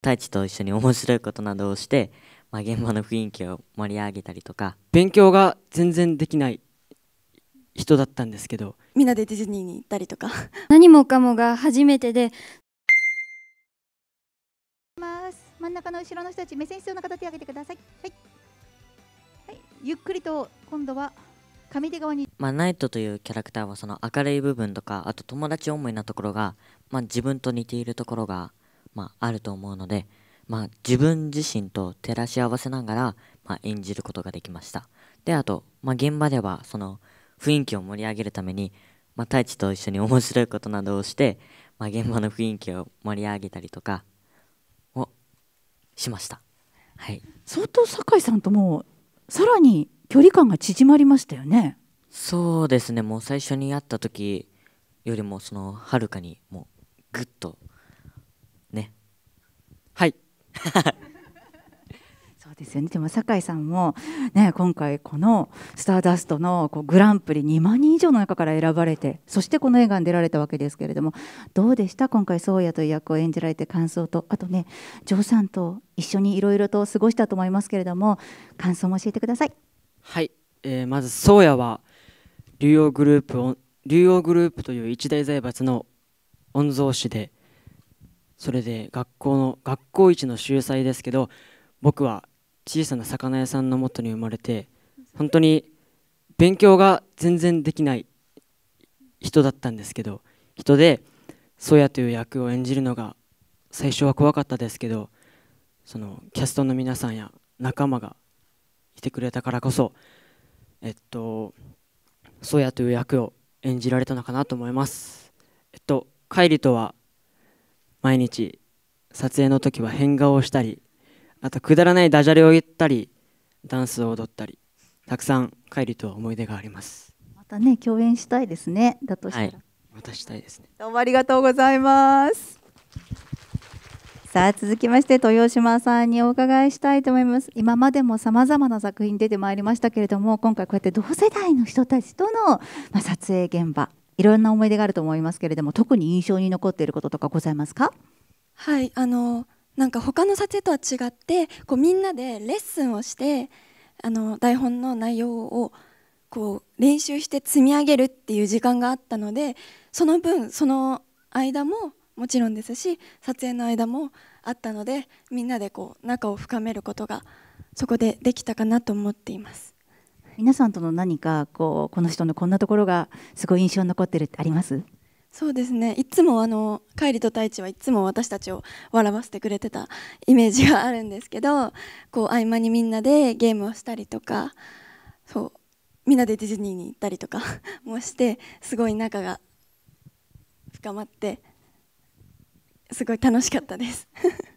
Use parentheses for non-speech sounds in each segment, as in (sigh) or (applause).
太一と一緒に面白いことなどをして、まあ、現場の雰囲気を盛り上げたりとか勉強が全然できない人だったんですけどみんなでディズニーに行ったりとか何もかもが初めてで真ん中の後ろの人たち目線必要な方手を挙げてください、はい、はい、ゆっくりと今度は上手側に、まあ、ナイトというキャラクターはその明るい部分とかあと友達思いなところが、まあ、自分と似ているところがまあ、あると思うので、まあ、自分自身と照らし合わせながら、まあ、演じることができましたであと、まあ、現場ではその雰囲気を盛り上げるために、まあ、太一と一緒に (laughs) 面白いことなどをして、まあ、現場の雰囲気を盛り上げたりとかをしました、はい、相当酒井さんともさらに距離感が縮まりましたよねそうですねもう最初に会った時よりもそのはるかにもうぐっとねはい (laughs) そうですよねでも酒井さんも、ね、今回この「スターダストのこうグランプリ2万人以上の中から選ばれてそしてこの映画に出られたわけですけれどもどうでした今回宗谷という役を演じられて感想とあとねジさんと一緒にいろいろと過ごしたと思いますけれども感想も教えてください。はい、えー、まず宗谷は竜王グループ竜王グループという一大財閥の御曹司でそれで学校の学校一の秀才ですけど僕は小さな魚屋さんのもとに生まれて本当に勉強が全然できない人だったんですけど人でソヤという役を演じるのが最初は怖かったですけどそのキャストの皆さんや仲間がいてくれたからこそえっとソヤという役を演じられたのかなと思いますえっとカイリとは毎日撮影の時は変顔をしたりあとくだらないダジャレを言ったりダンスを踊ったりたくさん帰りと思い出がありますまたね共演したいですねだとしたら、はい、またしたいですねどうもありがとうございますさあ続きまして豊島さんにお伺いしたいと思います今までもさまざまな作品出てまいりましたけれども今回こうやって同世代の人たちとの、まあ、撮影現場いろんな思い出があると思いますけれども特に印象に残っていることとかございますかはいあのなんか他の撮影とは違ってこうみんなでレッスンをしてあの台本の内容をこう練習して積み上げるっていう時間があったのでその分その間ももちろんですし撮影の間もあったのでみんなでこう仲を深めることがそこでできたかなと思っています。皆さんとの何かこうこの人のこんなところがすごい印象に残ってるってありますそうですねいつもあのカイと太一はいつも私たちを笑わせてくれてたイメージがあるんですけど (laughs) こう合間にみんなでゲームをしたりとかそうみんなでディズニーに行ったりとか (laughs) もしてすごい仲が深まってすごい楽しかったです (laughs)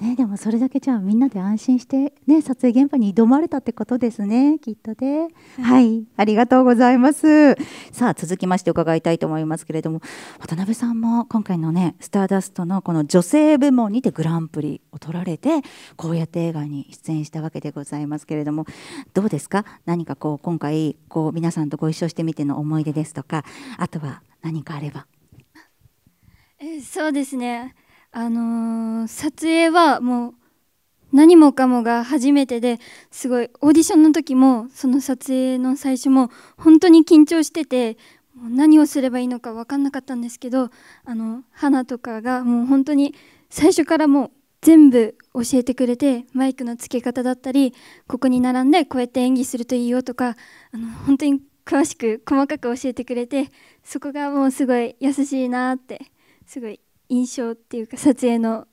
ね、でもそれだけじゃあみんなで安心して、ね、撮影現場に挑まれたってことですねきっとね、はい、はい、ありがとうございますさあ続きまして伺いたいと思いますけれども渡辺さんも今回のねスターダストのこの女性部門にてグランプリを取られてこうやって映画に出演したわけでございますけれどもどうですか何かこう今回こう皆さんとご一緒してみての思い出ですとかあとは何かあれば、えそうですねあのー、撮影はもう何もかもが初めてですごいオーディションの時もその撮影の最初も本当に緊張しててもう何をすればいいのか分かんなかったんですけどあの花とかがもう本当に最初からもう全部教えてくれてマイクの付け方だったりここに並んでこうやって演技するといいよとかあの本当に詳しく細かく教えてくれてそこがもうすごい優しいなってすごい印象っていうか撮影の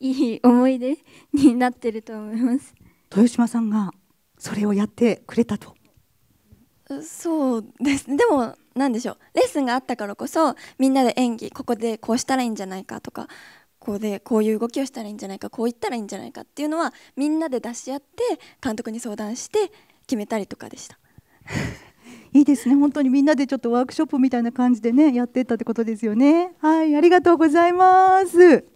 いい思い出になってると思います豊島さんがそれをやってくれたとそうですでも何でしょうレッスンがあったからこそみんなで演技ここでこうしたらいいんじゃないかとかこうでこういう動きをしたらいいんじゃないかこう言ったらいいんじゃないかっていうのはみんなで出し合って監督に相談して決めたりとかでした。いいですね本当にみんなでちょっとワークショップみたいな感じでねやってったってことですよねはいありがとうございます